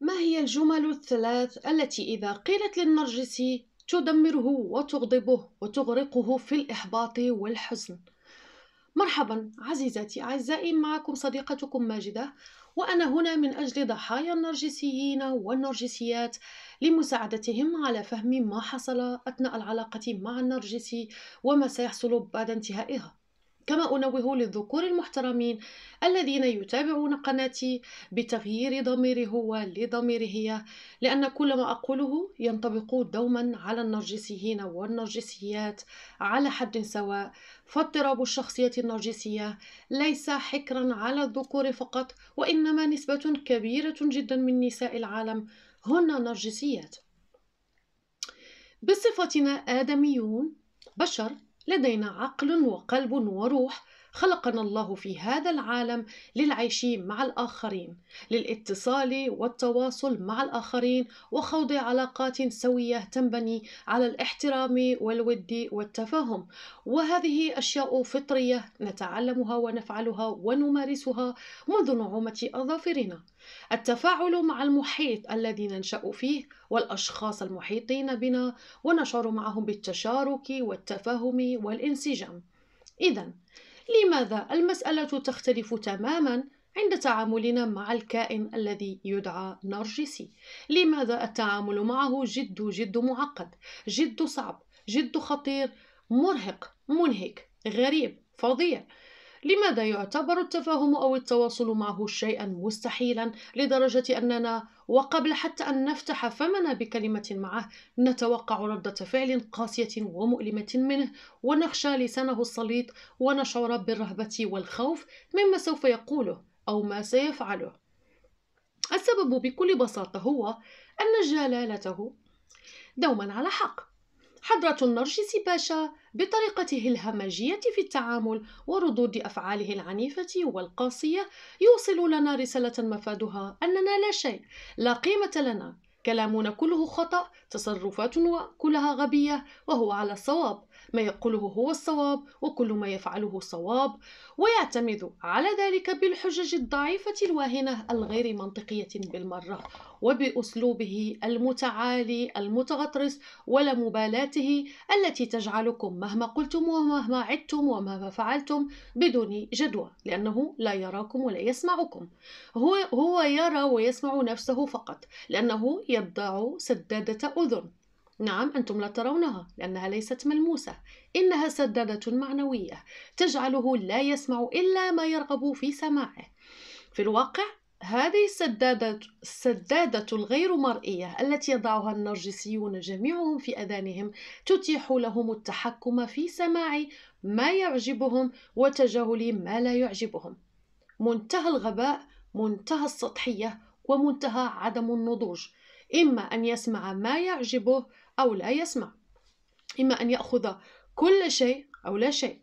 ما هي الجمل الثلاث التي إذا قيلت للنرجسي تدمره وتغضبه وتغرقه في الإحباط والحزن مرحبا عزيزتي أعزائي معكم صديقتكم ماجدة وأنا هنا من أجل ضحايا النرجسيين والنرجسيات لمساعدتهم على فهم ما حصل أثناء العلاقة مع النرجسي وما سيحصل بعد انتهائها كما أنوه للذكور المحترمين الذين يتابعون قناتي بتغيير ضميري هو لضمير هي لأن كل ما أقوله ينطبق دوما على النرجسيين والنرجسيات على حد سواء فاضطراب الشخصية النرجسية ليس حكرا على الذكور فقط وإنما نسبة كبيرة جدا من نساء العالم هن نرجسيات بصفتنا آدميون بشر لدينا عقل وقلب وروح خلقنا الله في هذا العالم للعيش مع الآخرين للاتصال والتواصل مع الآخرين وخوض علاقات سوية تنبني على الاحترام والود والتفاهم وهذه أشياء فطرية نتعلمها ونفعلها ونمارسها منذ نعومة أظافرنا التفاعل مع المحيط الذي ننشأ فيه والأشخاص المحيطين بنا ونشعر معهم بالتشارك والتفاهم والانسجام إذا لماذا المسألة تختلف تماما عند تعاملنا مع الكائن الذي يدعى نرجسي لماذا التعامل معه جد جد معقد جد صعب جد خطير مرهق منهك غريب فظيع لماذا يعتبر التفاهم أو التواصل معه شيئا مستحيلا لدرجة أننا وقبل حتى أن نفتح فمنا بكلمة معه نتوقع ردة فعل قاسية ومؤلمة منه ونخشى لسانه السليط ونشعر بالرهبة والخوف مما سوف يقوله أو ما سيفعله السبب بكل بساطة هو أن جلالته دوما على حق حضرة النرجس باشا بطريقته الهمجية في التعامل وردود أفعاله العنيفة والقاسية يوصل لنا رسالة مفادها أننا لا شيء لا قيمة لنا كلامنا كله خطأ تصرفاتنا كلها غبية وهو على الصواب ما يقوله هو الصواب وكل ما يفعله صواب ويعتمد على ذلك بالحجج الضعيفة الواهنة الغير منطقية بالمرة وبأسلوبه المتعالي المتغطرس ولمبالاته التي تجعلكم مهما قلتم ومهما عدتم ومهما فعلتم بدون جدوى لأنه لا يراكم ولا يسمعكم هو, هو يرى ويسمع نفسه فقط لأنه يبدع سدادة أذن نعم أنتم لا ترونها لأنها ليست ملموسة إنها سدادة معنوية تجعله لا يسمع إلا ما يرغب في سماعه في الواقع هذه السدادة, السدادة الغير مرئية التي يضعها النرجسيون جميعهم في أذانهم تتيح لهم التحكم في سماع ما يعجبهم وتجاهل ما لا يعجبهم منتهى الغباء منتهى السطحية ومنتهى عدم النضوج إما أن يسمع ما يعجبه أو لا يسمع إما أن يأخذ كل شيء أو لا شيء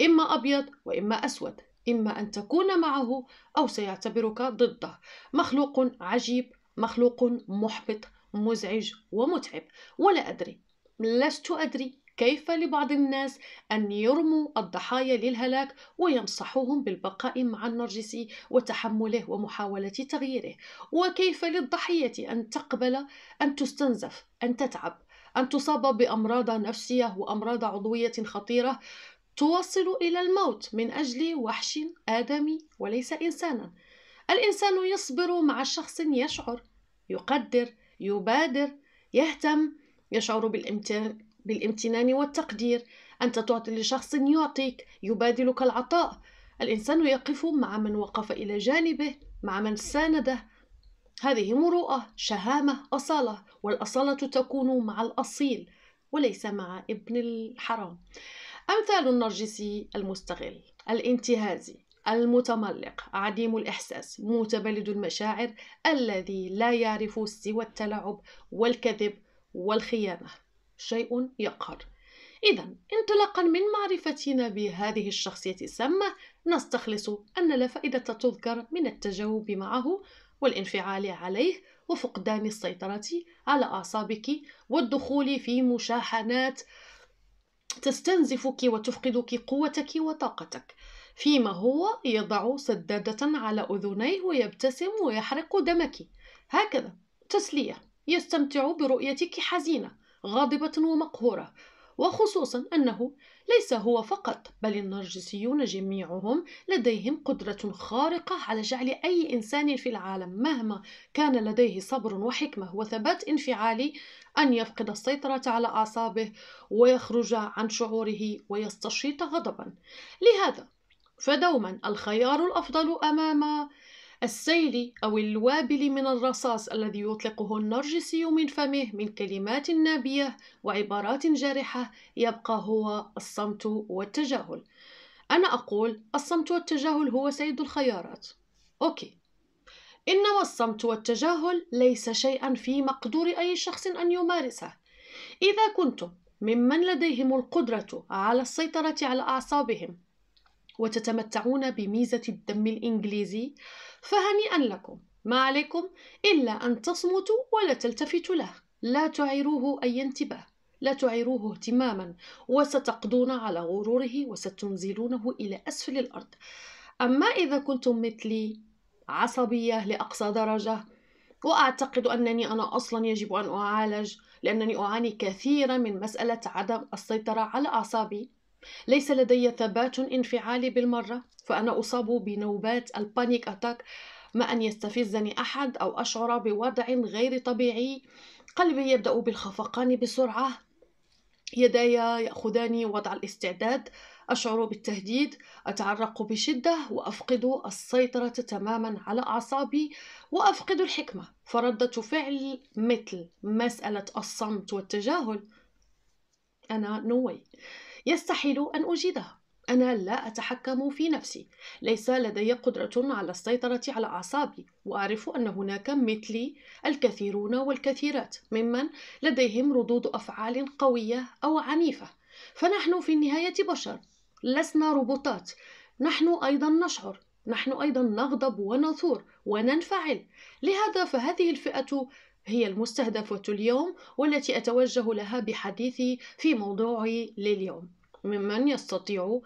إما أبيض وإما أسود إما أن تكون معه أو سيعتبرك ضده مخلوق عجيب مخلوق محبط مزعج ومتعب ولا أدري لست أدري كيف لبعض الناس أن يرموا الضحايا للهلاك وينصحوهم بالبقاء مع النرجسي وتحمله ومحاولة تغييره وكيف للضحية أن تقبل أن تستنزف أن تتعب أن تصاب بأمراض نفسية وأمراض عضوية خطيرة توصل إلى الموت من أجل وحش آدمي وليس إنسانا الإنسان يصبر مع شخص يشعر يقدر يبادر يهتم يشعر بالامتنان والتقدير أنت تعطي لشخص يعطيك يبادلك العطاء الإنسان يقف مع من وقف إلى جانبه مع من سانده هذه مروءة شهامة أصالة والأصالة تكون مع الأصيل وليس مع ابن الحرام أمثال النرجسي المستغل الانتهازي المتملق عديم الإحساس متبلد المشاعر الذي لا يعرف سوى التلاعب والكذب والخيانة شيء يقهر إذا انطلاقا من معرفتنا بهذه الشخصية السامة نستخلص أن لا فائدة تذكر من التجاوب معه والانفعال عليه وفقدان السيطرة على أعصابك والدخول في مشاحنات تستنزفك وتفقدك قوتك وطاقتك فيما هو يضع سدادة على أذنيه ويبتسم ويحرق دمك هكذا تسلية يستمتع برؤيتك حزينة غاضبة ومقهورة وخصوصا أنه ليس هو فقط بل النرجسيون جميعهم لديهم قدرة خارقة على جعل أي إنسان في العالم مهما كان لديه صبر وحكمة وثبات انفعالي أن يفقد السيطرة على أعصابه ويخرج عن شعوره ويستشيط غضبا لهذا فدوما الخيار الأفضل أمام السيل أو الوابل من الرصاص الذي يطلقه النرجسي من فمه من كلمات نابية وعبارات جارحة يبقى هو الصمت والتجاهل أنا أقول الصمت والتجاهل هو سيد الخيارات أوكي إنما الصمت والتجاهل ليس شيئا في مقدور أي شخص أن يمارسه إذا كنتم ممن لديهم القدرة على السيطرة على أعصابهم وتتمتعون بميزة الدم الإنجليزي فهنيئا لكم ما عليكم إلا أن تصمتوا ولا تلتفتوا له لا تعيروه أي انتباه لا تعيروه اهتماما وستقضون على غروره وستنزلونه إلى أسفل الأرض أما إذا كنتم مثلي عصبية لأقصى درجة وأعتقد أنني أنا أصلا يجب أن أعالج لأنني أعاني كثيرا من مسألة عدم السيطرة على أعصابي ليس لدي ثبات انفعالي بالمرة فأنا أصاب بنوبات البانيك أتاك ما أن يستفزني أحد أو أشعر بوضع غير طبيعي قلبي يبدأ بالخفقان بسرعة يداي يأخذاني وضع الاستعداد أشعر بالتهديد أتعرق بشدة وأفقد السيطرة تماما على أعصابي وأفقد الحكمة فردة فعل مثل مسألة الصمت والتجاهل أنا نوي no يستحيل أن أجيدها أنا لا أتحكم في نفسي ليس لدي قدرة على السيطرة على أعصابي وأعرف أن هناك مثلي الكثيرون والكثيرات ممن لديهم ردود أفعال قوية أو عنيفة فنحن في النهاية بشر لسنا روبوتات نحن أيضا نشعر نحن أيضا نغضب ونثور وننفعل لهذا فهذه الفئة هي المستهدفة اليوم والتي أتوجه لها بحديثي في موضوعي لليوم ممن يستطيع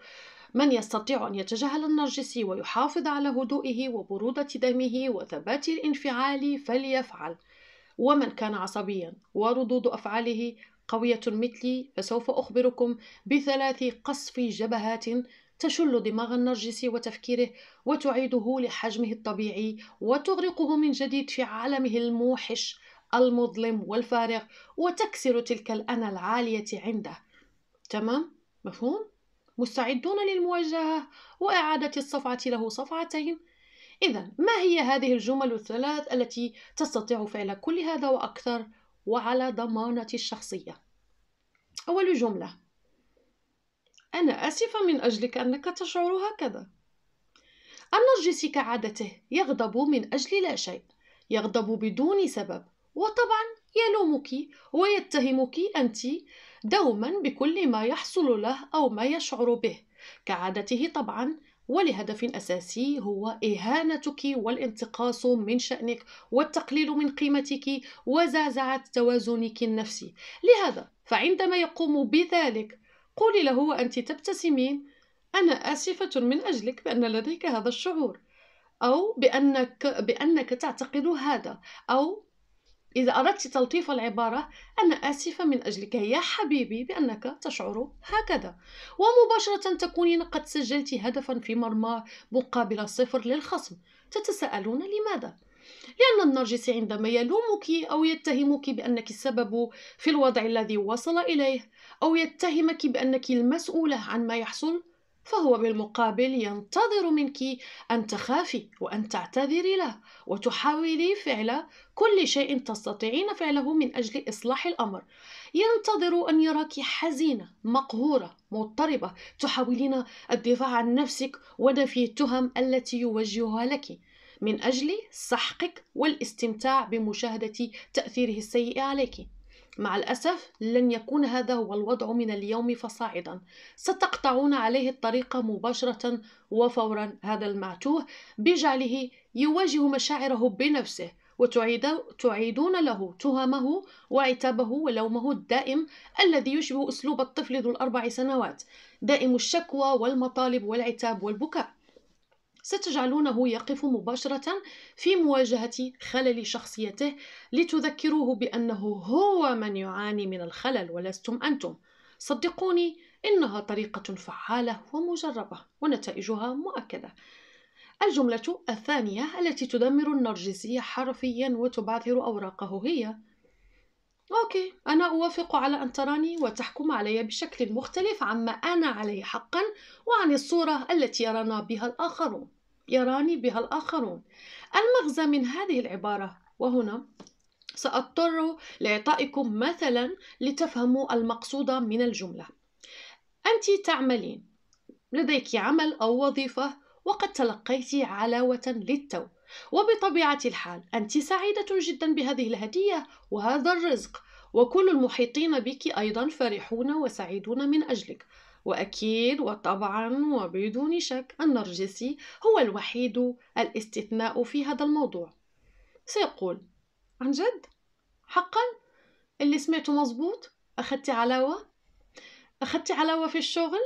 من يستطيع أن يتجاهل النرجسي ويحافظ على هدوئه وبرودة دمه وثبات الانفعال فليفعل ومن كان عصبيا وردود أفعاله قوية مثلي فسوف أخبركم بثلاث قصف جبهات تشل دماغ النرجسي وتفكيره وتعيده لحجمه الطبيعي وتغرقه من جديد في عالمه الموحش المظلم والفارغ وتكسر تلك الأنا العالية عنده تمام مفهوم مستعدون للمواجهة وإعادة الصفعة له صفعتين إذا ما هي هذه الجمل الثلاث التي تستطيع فعل كل هذا وأكثر وعلى ضمانة الشخصية أول جملة أنا آسفة من أجلك أنك تشعر هكذا النرجسي كعادته يغضب من أجل لا شيء يغضب بدون سبب وطبعا يلومك ويتهمك أنت دوما بكل ما يحصل له أو ما يشعر به كعادته طبعا ولهدف أساسي هو إهانتك والانتقاص من شأنك والتقليل من قيمتك وزعزعة توازنك النفسي لهذا فعندما يقوم بذلك قولي له وأنت تبتسمين أنا آسفة من أجلك بأن لديك هذا الشعور أو بأنك, بأنك تعتقد هذا أو إذا أردت تلطيف العبارة أنا آسفة من أجلك يا حبيبي بأنك تشعر هكذا ومباشرة تكونين قد سجلت هدفا في مرمى مقابل صفر للخصم تتساءلون لماذا؟ لأن النرجسي عندما يلومك أو يتهمك بأنك السبب في الوضع الذي وصل إليه أو يتهمك بأنك المسؤولة عن ما يحصل فهو بالمقابل ينتظر منك أن تخافي وأن تعتذري له وتحاولي فعل كل شيء تستطيعين فعله من أجل إصلاح الأمر ينتظر أن يراك حزينة مقهورة مضطربة تحاولين الدفاع عن نفسك ونفي التهم التي يوجهها لك من أجل سحقك والاستمتاع بمشاهدة تأثيره السيء عليك مع الأسف لن يكون هذا هو الوضع من اليوم فصاعدا ستقطعون عليه الطريق مباشرة وفورا هذا المعتوه بجعله يواجه مشاعره بنفسه وتعيد تعيدون له تهمه وعتابه ولومه الدائم الذي يشبه أسلوب الطفل ذو الأربع سنوات دائم الشكوى والمطالب والعتاب والبكاء ستجعلونه يقف مباشرة في مواجهة خلل شخصيته لتذكروه بأنه هو من يعاني من الخلل ولستم أنتم. صدقوني إنها طريقة فعالة ومجربة ونتائجها مؤكدة. الجملة الثانية التي تدمر النرجسية حرفيا وتبعثر أوراقه هي: أوكي أنا أوافق على أن تراني وتحكم علي بشكل مختلف عما أنا عليه حقا وعن الصورة التي يرانا بها الآخرون يراني بها الآخرون المغزى من هذه العبارة وهنا سأضطر لإعطائكم مثلا لتفهموا المقصود من الجملة أنت تعملين لديك عمل أو وظيفة وقد تلقيت علاوة للتو وبطبيعة الحال أنت سعيدة جدا بهذه الهدية وهذا الرزق وكل المحيطين بك أيضا فرحون وسعيدون من أجلك وأكيد وطبعا وبدون شك النرجسي هو الوحيد الاستثناء في هذا الموضوع سيقول عن جد؟ حقا؟ اللي سمعته مظبوط؟ أخذت علاوة؟ أخذت علاوة في الشغل؟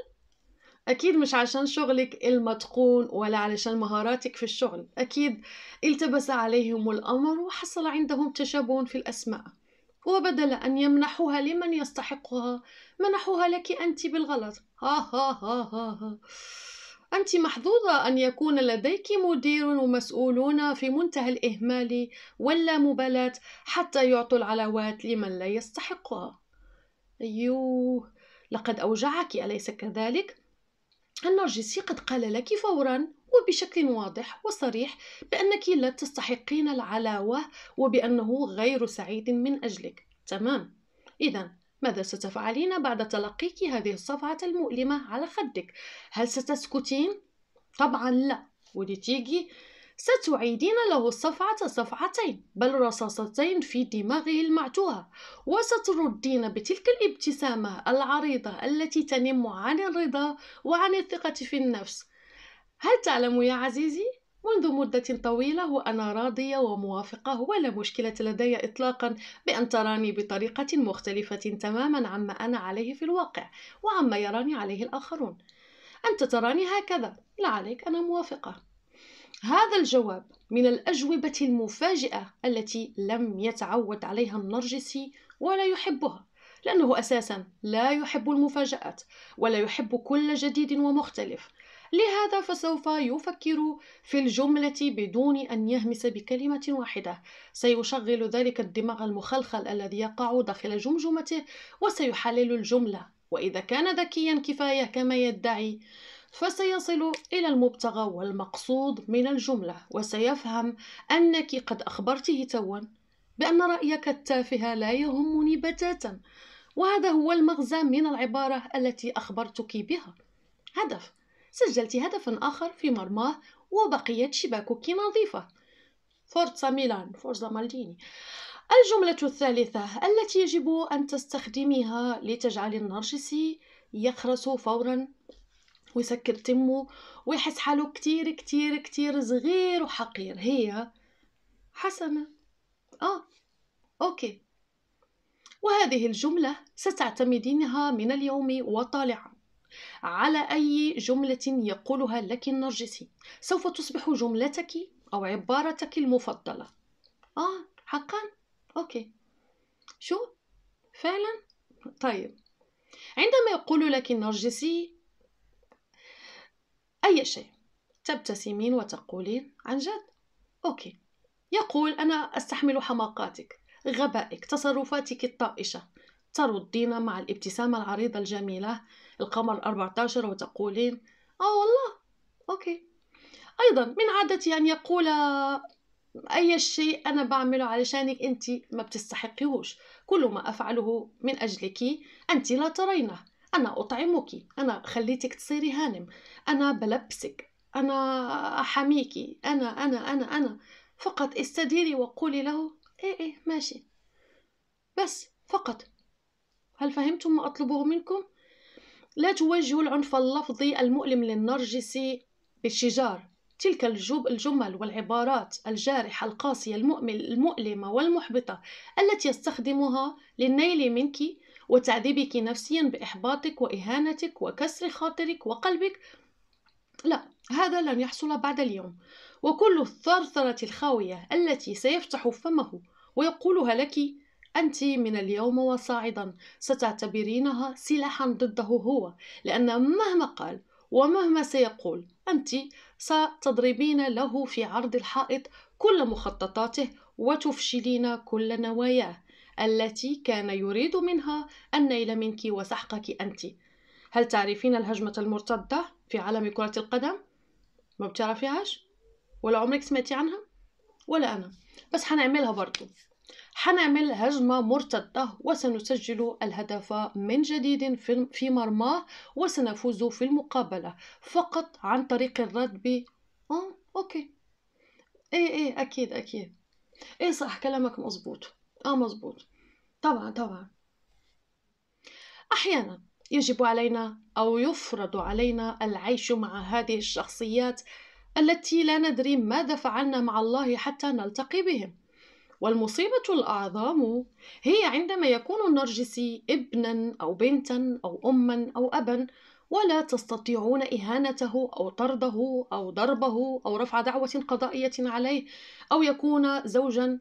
أكيد مش عشان شغلك المتقون ولا علشان مهاراتك في الشغل أكيد التبس عليهم الأمر وحصل عندهم تشابه في الأسماء وبدل أن يمنحوها لمن يستحقها منحوها لك أنت بالغلط ها ها ها ها, ها. أنت محظوظة أن يكون لديك مدير ومسؤولون في منتهى الإهمال واللامبالاة حتى يعطوا العلاوات لمن لا يستحقها أيوه لقد أوجعك أليس كذلك؟ النرجسي قد قال لك فورا وبشكل واضح وصريح بأنك لا تستحقين العلاوة وبأنه غير سعيد من أجلك تمام إذا ماذا ستفعلين بعد تلقيك هذه الصفعة المؤلمة على خدك؟ هل ستسكتين؟ طبعا لا ولتيجي ستعيدين له الصفعة صفعتين بل رصاصتين في دماغه المعتوهة وستردين بتلك الابتسامة العريضة التي تنم عن الرضا وعن الثقة في النفس هل تعلم يا عزيزي منذ مدة طويلة وأنا راضية وموافقة ولا مشكلة لدي إطلاقا بأن تراني بطريقة مختلفة تماما عما أنا عليه في الواقع وعما يراني عليه الآخرون أنت تراني هكذا لا عليك أنا موافقة هذا الجواب من الأجوبة المفاجئة التي لم يتعود عليها النرجسي ولا يحبها لأنه أساسا لا يحب المفاجآت ولا يحب كل جديد ومختلف لهذا فسوف يفكر في الجملة بدون أن يهمس بكلمة واحدة سيشغل ذلك الدماغ المخلخل الذي يقع داخل جمجمته وسيحلل الجملة وإذا كان ذكيا كفاية كما يدعي فسيصل إلى المبتغى والمقصود من الجملة وسيفهم أنك قد أخبرته توا بأن رأيك التافه لا يهمني بتاتا وهذا هو المغزى من العبارة التي أخبرتك بها هدف سجلت هدفا آخر في مرماه وبقيت شباكك نظيفة فورتسا ميلان فورتسا مالديني الجملة الثالثة التي يجب أن تستخدميها لتجعل النرجسي يخرس فورا ويسكر تمه ويحس حاله كتير كتير كتير صغير وحقير هي حسنا آه أوكي وهذه الجملة ستعتمدينها من اليوم وطالعا على أي جملة يقولها لك النرجسي سوف تصبح جملتك أو عبارتك المفضلة آه حقا؟ أوكي شو؟ فعلا؟ طيب عندما يقول لك النرجسي أي شيء تبتسمين وتقولين عن جد أوكي يقول أنا أستحمل حماقاتك غبائك تصرفاتك الطائشة تردين مع الابتسامة العريضة الجميلة القمر 14 وتقولين آه والله أوكي أيضا من عادتي أن يقول أي شيء أنا بعمله علشانك أنت ما بتستحقيهوش كل ما أفعله من أجلك أنت لا ترينه أنا أطعمك أنا خليتك تصيري هانم أنا بلبسك أنا أحميكي أنا أنا أنا أنا فقط استديري وقولي له إيه إيه ماشي بس فقط هل فهمتم ما أطلبه منكم؟ لا توجهوا العنف اللفظي المؤلم للنرجسي بالشجار تلك الجمل والعبارات الجارحة القاسية المؤلمة والمحبطة التي يستخدمها للنيل منك وتعذيبك نفسيا باحباطك واهانتك وكسر خاطرك وقلبك لا هذا لن يحصل بعد اليوم وكل الثرثره الخاويه التي سيفتح فمه ويقولها لك أنت من اليوم وصاعدا ستعتبرينها سلاحا ضده هو لأن مهما قال ومهما سيقول أنت ستضربين له في عرض الحائط كل مخططاته وتفشلين كل نواياه التي كان يريد منها النيل منك وسحقك أنت هل تعرفين الهجمة المرتدة في عالم كرة القدم؟ ما بتعرفيهاش؟ ولا عمرك سمعتي عنها؟ ولا أنا بس حنعملها برضو حنعمل هجمة مرتدة وسنسجل الهدف من جديد في مرماه وسنفوز في المقابلة فقط عن طريق الرد ب أه، أوكي إيه إيه أكيد أكيد إيه صح كلامك مظبوط اه مزبوط طبعا طبعا احيانا يجب علينا او يفرض علينا العيش مع هذه الشخصيات التي لا ندري ماذا فعلنا مع الله حتى نلتقي بهم والمصيبه الاعظم هي عندما يكون النرجسي ابنا او بنتا او اما او ابا ولا تستطيعون إهانته أو طرده أو ضربه أو رفع دعوة قضائية عليه أو يكون زوجا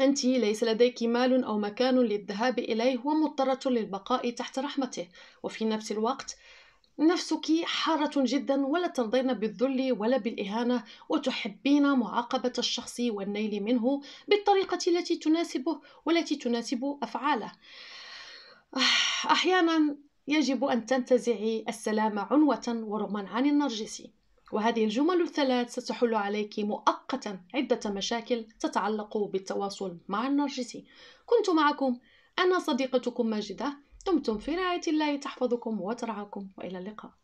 أنت ليس لديك مال أو مكان للذهاب إليه ومضطرة للبقاء تحت رحمته وفي نفس الوقت نفسك حارة جدا ولا ترضين بالذل ولا بالإهانة وتحبين معاقبة الشخص والنيل منه بالطريقة التي تناسبه والتي تناسب أفعاله أحيانا يجب أن تنتزعي السلام عنوة ورغما عن النرجسي وهذه الجمل الثلاث ستحل عليك مؤقتا عدة مشاكل تتعلق بالتواصل مع النرجسي كنت معكم أنا صديقتكم ماجدة دمتم في رعاية الله تحفظكم وترعاكم وإلى اللقاء